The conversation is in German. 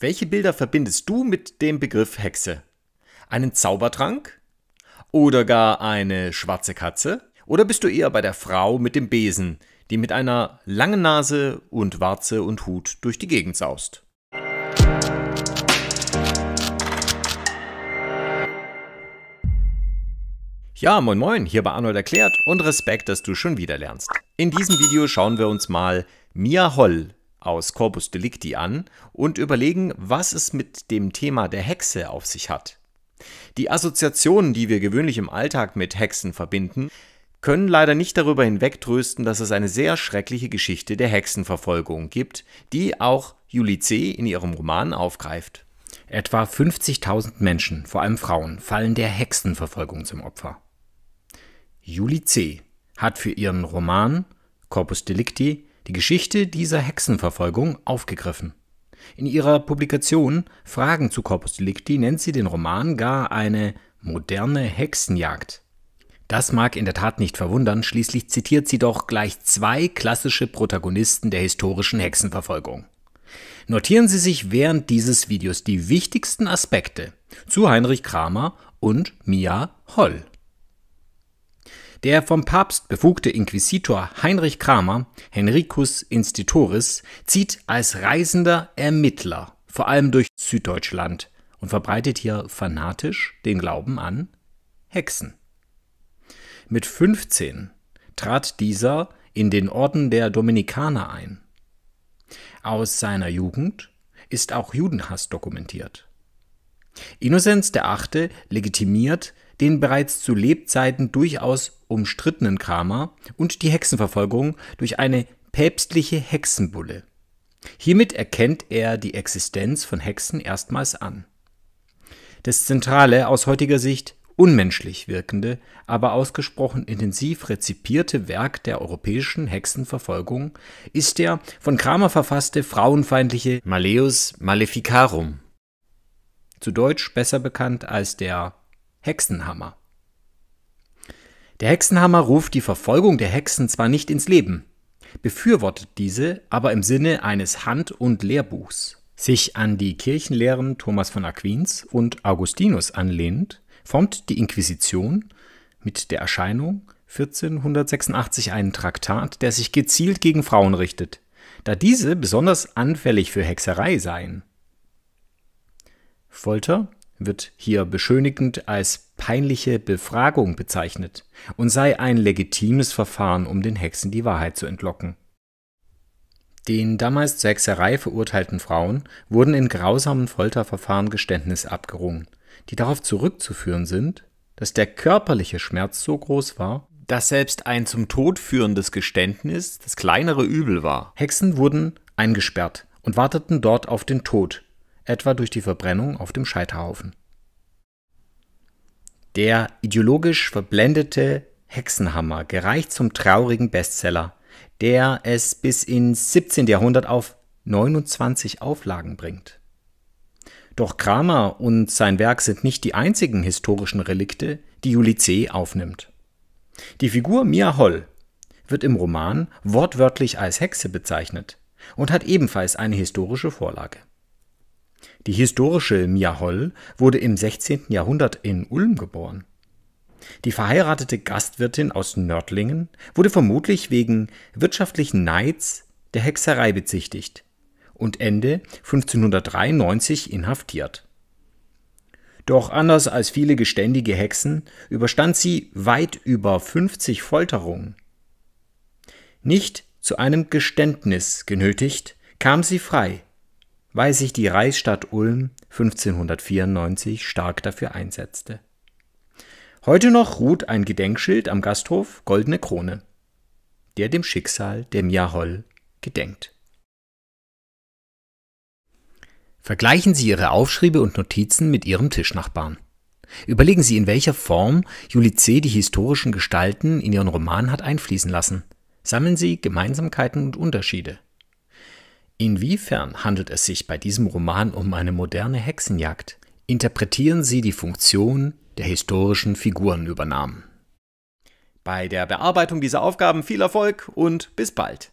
Welche Bilder verbindest du mit dem Begriff Hexe? Einen Zaubertrank? Oder gar eine schwarze Katze? Oder bist du eher bei der Frau mit dem Besen, die mit einer langen Nase und Warze und Hut durch die Gegend saust? Ja, moin moin, hier bei Arnold erklärt und Respekt, dass du schon wieder lernst. In diesem Video schauen wir uns mal Mia Holl aus Corpus Delicti an und überlegen, was es mit dem Thema der Hexe auf sich hat. Die Assoziationen, die wir gewöhnlich im Alltag mit Hexen verbinden, können leider nicht darüber hinwegtrösten, dass es eine sehr schreckliche Geschichte der Hexenverfolgung gibt, die auch Julie in ihrem Roman aufgreift. Etwa 50.000 Menschen, vor allem Frauen, fallen der Hexenverfolgung zum Opfer. Julie hat für ihren Roman Corpus Delicti die Geschichte dieser Hexenverfolgung aufgegriffen. In ihrer Publikation Fragen zu Corpus Delicti nennt sie den Roman gar eine moderne Hexenjagd. Das mag in der Tat nicht verwundern, schließlich zitiert sie doch gleich zwei klassische Protagonisten der historischen Hexenverfolgung. Notieren Sie sich während dieses Videos die wichtigsten Aspekte zu Heinrich Kramer und Mia Holl. Der vom Papst befugte Inquisitor Heinrich Kramer, Henricus Institoris, zieht als reisender Ermittler vor allem durch Süddeutschland und verbreitet hier fanatisch den Glauben an Hexen. Mit 15 trat dieser in den Orden der Dominikaner ein. Aus seiner Jugend ist auch Judenhass dokumentiert. Innozenz VIII. legitimiert den bereits zu Lebzeiten durchaus umstrittenen Kramer und die Hexenverfolgung durch eine päpstliche Hexenbulle. Hiermit erkennt er die Existenz von Hexen erstmals an. Das zentrale, aus heutiger Sicht unmenschlich wirkende, aber ausgesprochen intensiv rezipierte Werk der europäischen Hexenverfolgung ist der von Kramer verfasste frauenfeindliche Malleus Maleficarum zu Deutsch besser bekannt als der Hexenhammer. Der Hexenhammer ruft die Verfolgung der Hexen zwar nicht ins Leben, befürwortet diese aber im Sinne eines Hand- und Lehrbuchs. Sich an die Kirchenlehren Thomas von Aquins und Augustinus anlehnend, formt die Inquisition mit der Erscheinung 1486 einen Traktat, der sich gezielt gegen Frauen richtet, da diese besonders anfällig für Hexerei seien. Folter wird hier beschönigend als peinliche Befragung bezeichnet und sei ein legitimes Verfahren, um den Hexen die Wahrheit zu entlocken. Den damals zur Hexerei verurteilten Frauen wurden in grausamen Folterverfahren Geständnisse abgerungen, die darauf zurückzuführen sind, dass der körperliche Schmerz so groß war, dass selbst ein zum Tod führendes Geständnis das kleinere Übel war. Hexen wurden eingesperrt und warteten dort auf den Tod, etwa durch die Verbrennung auf dem Scheiterhaufen. Der ideologisch verblendete Hexenhammer gereicht zum traurigen Bestseller, der es bis ins 17. Jahrhundert auf 29 Auflagen bringt. Doch Kramer und sein Werk sind nicht die einzigen historischen Relikte, die Ulysses aufnimmt. Die Figur Mia Holl wird im Roman wortwörtlich als Hexe bezeichnet und hat ebenfalls eine historische Vorlage. Die historische Mia Holl wurde im 16. Jahrhundert in Ulm geboren. Die verheiratete Gastwirtin aus Nördlingen wurde vermutlich wegen wirtschaftlichen Neids der Hexerei bezichtigt und Ende 1593 inhaftiert. Doch anders als viele geständige Hexen überstand sie weit über 50 Folterungen. Nicht zu einem Geständnis genötigt, kam sie frei weil sich die Reichsstadt Ulm 1594 stark dafür einsetzte. Heute noch ruht ein Gedenkschild am Gasthof Goldene Krone, der dem Schicksal der Mia Holl gedenkt. Vergleichen Sie Ihre Aufschriebe und Notizen mit Ihrem Tischnachbarn. Überlegen Sie, in welcher Form Juli C. die historischen Gestalten in ihren Roman hat einfließen lassen. Sammeln Sie Gemeinsamkeiten und Unterschiede. Inwiefern handelt es sich bei diesem Roman um eine moderne Hexenjagd? Interpretieren Sie die Funktion der historischen Figurenübernahmen. Bei der Bearbeitung dieser Aufgaben viel Erfolg und bis bald.